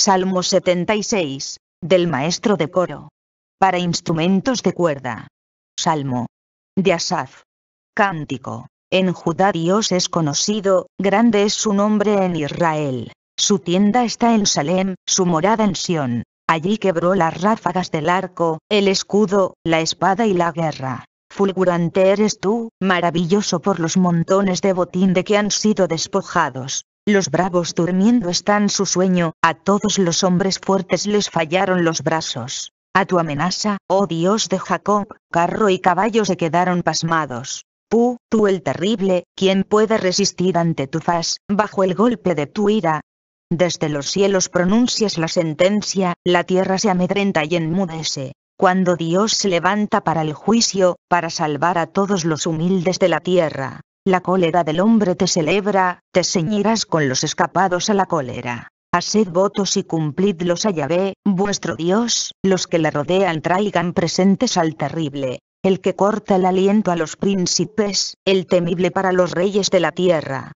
Salmo 76, del maestro de coro. Para instrumentos de cuerda. Salmo. De Asaf. Cántico. En Judá Dios es conocido, grande es su nombre en Israel. Su tienda está en Salem, su morada en Sión. Allí quebró las ráfagas del arco, el escudo, la espada y la guerra. Fulgurante eres tú, maravilloso por los montones de botín de que han sido despojados. Los bravos durmiendo están su sueño, a todos los hombres fuertes les fallaron los brazos. A tu amenaza, oh Dios de Jacob, carro y caballo se quedaron pasmados. Pu, tú el terrible, ¿quién puede resistir ante tu faz, bajo el golpe de tu ira? Desde los cielos pronuncias la sentencia, la tierra se amedrenta y enmudece. Cuando Dios se levanta para el juicio, para salvar a todos los humildes de la tierra. La cólera del hombre te celebra, te ceñirás con los escapados a la cólera. Haced votos y cumplidlos a Yahvé, vuestro Dios, los que la rodean traigan presentes al terrible, el que corta el aliento a los príncipes, el temible para los reyes de la tierra.